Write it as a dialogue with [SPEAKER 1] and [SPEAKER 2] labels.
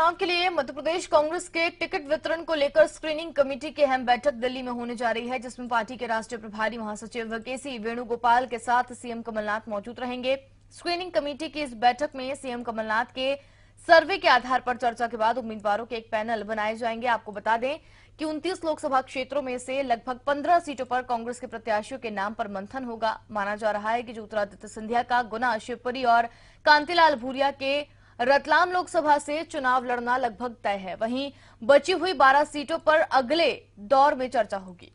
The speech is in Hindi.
[SPEAKER 1] चुनाव के लिए मध्य प्रदेश कांग्रेस के टिकट वितरण को लेकर स्क्रीनिंग कमेटी की अहम बैठक दिल्ली में होने जा रही है जिसमें पार्टी के राष्ट्रीय प्रभारी महासचिव केसी वेणुगोपाल के साथ सीएम कमलनाथ मौजूद रहेंगे स्क्रीनिंग कमेटी की इस बैठक में सीएम कमलनाथ के सर्वे के आधार पर चर्चा के बाद उम्मीदवारों के एक पैनल बनाए जाएंगे आपको बता दें कि 29 लोकसभा क्षेत्रों में से लगभग 15 सीटों पर कांग्रेस के प्रत्याशियों के नाम पर मंथन होगा माना जा रहा है कि ज्योतिरादित्य सिंधिया का गुना शिवपुरी और कांतिलाल भूरिया के रतलाम लोकसभा से चुनाव लड़ना लगभग तय है वहीं बची हुई 12 सीटों पर अगले दौर में चर्चा होगी